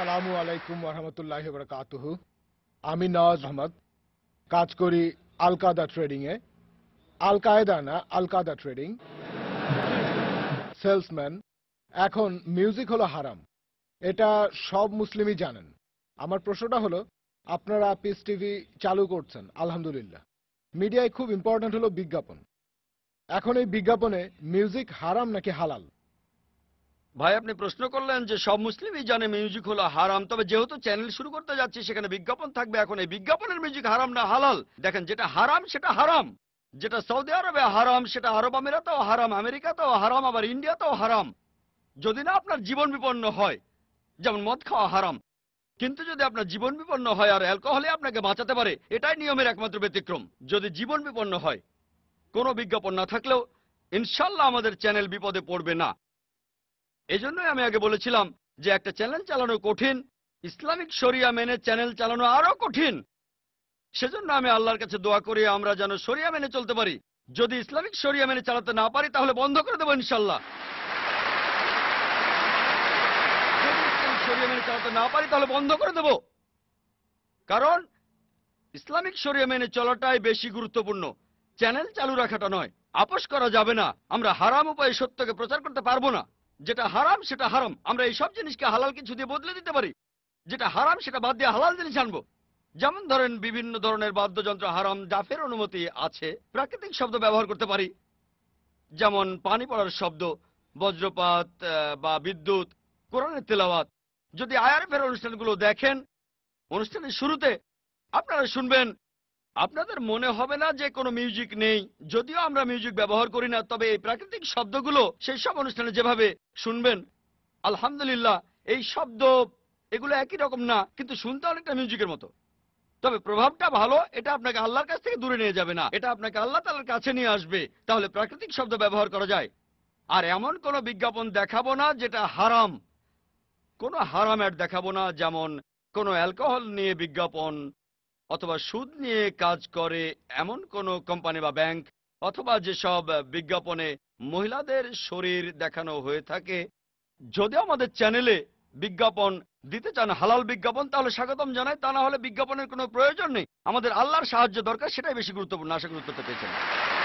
সালামু আলাইকুম রহমতুল্লাহ বরকাতহু আমি নওয়াজ আহমদ কাজ করি আলকাদা ট্রেডিংয়ে আল কায়দা না আলকাদা ট্রেডিং সেলসম্যান এখন মিউজিক হলো হারাম এটা সব মুসলিমই জানেন আমার প্রশ্নটা হলো আপনারা পিস টিভি চালু করছেন আলহামদুলিল্লাহ মিডিয়ায় খুব ইম্পর্ট্যান্ট হলো বিজ্ঞাপন এখন এই বিজ্ঞাপনে মিউজিক হারাম নাকি হালাল ভাই আপনি প্রশ্ন করলেন যে সব মুসলিমই জানে মিউজিক হলো হারাম তবে যেহেতু চ্যানেল শুরু করতে যাচ্ছি সেখানে বিজ্ঞাপন থাকবে এখন এই বিজ্ঞাপনের মিউজিক হারাম না হালাল দেখেন যেটা হারাম সেটা হারাম যেটা সৌদি আরবে হারাম সেটা আরব আমিরাতেও হারাম আমেরিকাতেও হারাম আবার ইন্ডিয়াতেও হারাম যদি না আপনার জীবন বিপন্ন হয় যেমন মদ খাওয়া হারাম কিন্তু যদি আপনার জীবন বিপন্ন হয় আর অ্যালকোহলে আপনাকে বাঁচাতে পারে এটাই নিয়মের একমাত্র ব্যতিক্রম যদি জীবন বিপন্ন হয় কোনো বিজ্ঞাপন না থাকলেও ইনশাল্লাহ আমাদের চ্যানেল বিপদে পড়বে না এজন্যই আমি আগে বলেছিলাম যে একটা চ্যানেল চালানো কঠিন ইসলামিক শরিয়া মেনে চ্যানেল চালানো আরো কঠিন সেজন্য আমি আল্লাহর কাছে দোয়া করি আমরা যেন শরিয়া মেনে চলতে পারি যদি ইসলামিক শরিয়া মেনে চালাতে না পারি তাহলে বন্ধ করে দেবো ইনশাল্লাহ শরিয়া মেনে চালাতে না পারি তাহলে বন্ধ করে দেব কারণ ইসলামিক শরিয়া মেনে চলাটাই বেশি গুরুত্বপূর্ণ চ্যানেল চালু রাখাটা নয় আপোষ করা যাবে না আমরা হারাম উপায়ে সত্যকে প্রচার করতে পারবো না যেটা হারাম সেটা হারাম আমরা এই সব জিনিসকে হালাল কিছু দিয়ে বদলে দিতে পারি যেটা হারাম সেটা বাদ দিয়ে হালাল জিনিস আনবো যেমন ধরেন বিভিন্ন ধরনের বাদ্যযন্ত্র হারাম জাফের অনুমতি আছে প্রাকৃতিক শব্দ ব্যবহার করতে পারি যেমন পানি পড়ার শব্দ বজ্রপাত বা বিদ্যুৎ কোরআনের তেলাওয়াত যদি আয়ারএফের অনুষ্ঠানগুলো দেখেন অনুষ্ঠানের শুরুতে আপনারা শুনবেন আপনাদের মনে হবে না যে কোনো মিউজিক নেই যদিও আমরা মিউজিক ব্যবহার করি না তবে এই প্রাকৃতিক শব্দগুলো সেই সব অনুষ্ঠানে যেভাবে শুনবেন আলহামদুলিল্লাহ এই শব্দ এগুলো একই রকম না কিন্তু শুনতে অনেকটা মিউজিকের মতো তবে প্রভাবটা ভালো এটা আপনাকে আল্লাহর কাছ থেকে দূরে নিয়ে যাবে না এটা আপনাকে আল্লাহ তালার কাছে নিয়ে আসবে তাহলে প্রাকৃতিক শব্দ ব্যবহার করা যায় আর এমন কোনো বিজ্ঞাপন দেখাবো না যেটা হারাম কোনো হারাম অ্যাড দেখাবো না যেমন কোনো অ্যালকোহল নিয়ে বিজ্ঞাপন অথবা সুদ নিয়ে কাজ করে এমন কোনো কোম্পানি বা ব্যাংক অথবা যেসব বিজ্ঞাপনে মহিলাদের শরীর দেখানো হয়ে থাকে যদি আমাদের চ্যানেলে বিজ্ঞাপন দিতে চান হালাল বিজ্ঞাপন তাহলে স্বাগতম জানাই তা না হলে বিজ্ঞাপনের কোনো প্রয়োজন নেই আমাদের আল্লাহর সাহায্য দরকার সেটাই বেশি গুরুত্বপূর্ণ আশা গুরুত্বটা পেয়েছেন